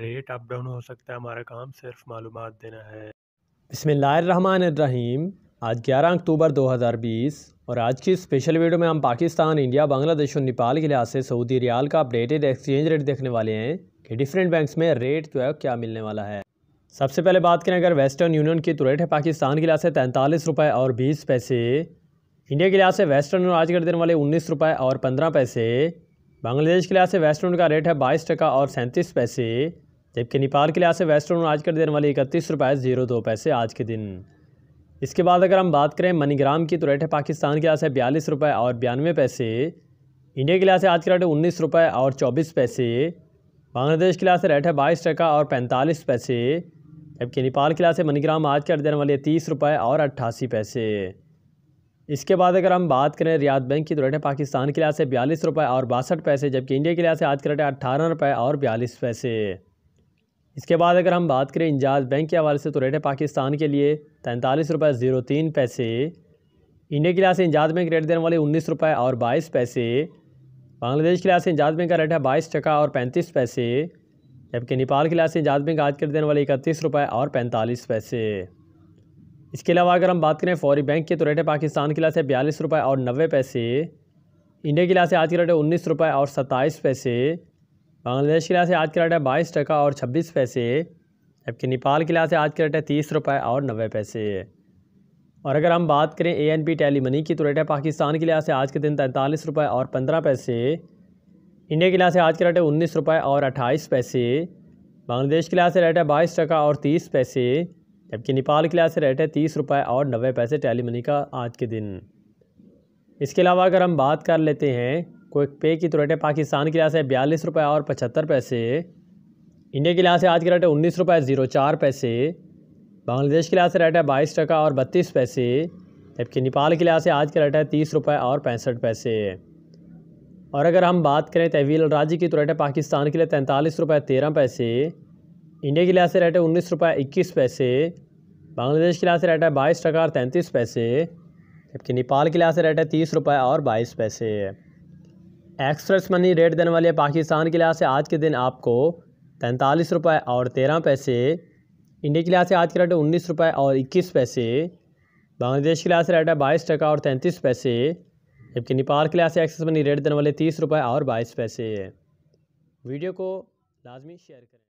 rate up down हो सकता है हमारा काम सिर्फ मालूम देना है रहीम आज 11 अक्टूबर 2020 और आज की स्पेशल वीडियो में हम पाकिस्तान इंडिया बांग्लादेश और नेपाल के लिहाज से सऊदी रियाल का अपडेटेड एक्सचेंज रेट देखने वाले हैं कि डिफरेंट बैंक्स में रेट जो है क्या मिलने वाला है सबसे पहले बात करें अगर वेस्टर्न यूनियन की तो रेट है पाकिस्तान के लिहाज से तैंतालीस रुपये और बीस पैसे इंडिया के लिहाज से वेस्टर्न यूनियन आज कर देने वाले उन्नीस रुपये और पंद्रह पैसे बांग्लादेश के लिहाज से वेस्टर्न का रेट है बाईस टका और सैंतीस पैसे जबकि नेपाल के लिहाज से वेस्टर्न आज के दिन वाले इकतीस रुपये जीरो दो पैसे आज के दिन इसके बाद अगर हम बात करें मनीग्राम की तो रेट है पाकिस्तान के लिहाज से बयालीस रुपये और बयानवे पैसे इंडिया के लिहाज से आज का रेट है उन्नीस रुपये और चौबीस पैसे बांग्लादेश के लिहाज से रेट है बाईस टका और पैंतालीस पैसे जबकि नेपाल के लिहाज से मनीग्राम आज का देने वाली है तीस रुपये और अट्ठासी पैसे इसके बाद अगर हम बात करें रियाद बैंक की तो रेट है पाकिस्तान के लिहाज से बयालीस रुपये और बासठ पैसे जबकि इंडिया के लिहाज से आज का रेट है अट्ठारह रुपये और बयालीस पैसे इसके बाद अगर हम बात करें इंजाज बैंक के हवाले से तो रेट है पाकिस्तान के लिए तैंतालीस रुपये ज़ीरो तीन पैसे इंडिया के लिहाज से इंजाज बैंक रेट देने वाले उन्नीस रुपये और बाईस पैसे बांग्लादेश के लिहाज से इंजाज बैंक का रेट है बाईस टका और पैंतीस पैसे जबकि नेपाल के लिहाज से इंजाज बैंक आज के रेट देने वाले इकतीस रुपये और पैंतालीस पैसे इसके अलावा अगर हम बात करें फौरी बैंक के तो रेट है पाकिस्तान के लिए से बयालीस रुपये और नबे पैसे इंडिया के लिए से आज के रेट है उन्नीस रुपये और सत्ताईस पैसे बांग्लादेश के लिए से आज के रेट है बाईस टका और छब्बीस पैसे जबकि नेपाल के लाश से आज के रेट है तीस रुपये और नबे पैसे और अगर हम बात करें A N P tally money की तो रेट है पाकिस्तान के लिहाज से आज के दिन तैंतालीस रुपये और पंद्रह पैसे इंडिया के लिहाज से आज के रेट है उन्नीस रुपये और अट्ठाईस पैसे बांग्लादेश के लिहाज से रेट है बाईस टका और तीस पैसे जबकि नेपाल के लिहाज से रेट है तीस रुपये और नब्बे पैसे टैली मनी का आज के दिन इसके अलावा अगर हम बात कर लेते हैं क्विक पे की तो रेट है पाकिस्तान के लिहाज से बयालीस रुपये और पचहत्तर पैसे इंडिया के लिहाज से आज के रेट है उन्नीस रुपये ज़ीरो चार पैसे बांग्लादेश के लिहाज से रेट है बाईस टका और बत्तीस पैसे जबकि नेपाल के लिहाज से आज का रेट है तीस रुपये और पैंसठ पैसे और अगर हम बात करें तहवील राज्य की तो रेट है पाकिस्तान के लिए तैंतालीस रुपये तेरह पैसे इंडिया के लिहाज से रेट है उन्नीस रुपये इक्कीस पैसे बांग्लादेश के लिहाज से रेट है बाईस टका और तैंतीस पैसे जबकि नेपाल के लिहाज से रेट है तीस रुपये और बाईस पैसे एक्सप्रेस मनी रेट देने वाले पाकिस्तान के लिहाज से आज के दिन आपको तैंतालीस रुपये और तेरह पैसे इंडिया के लिहाज से आज के रेट है उन्नीस रुपये और इक्कीस पैसे बांग्लादेश के लिहाज से रेट है बाईस टका और तैंतीस पैसे जबकि नेपाल के लिहाज से एक्सप्रेस मनी रेट देने वाले तीस रुपये और बाईस पैसे वीडियो को लाजमी शेयर करें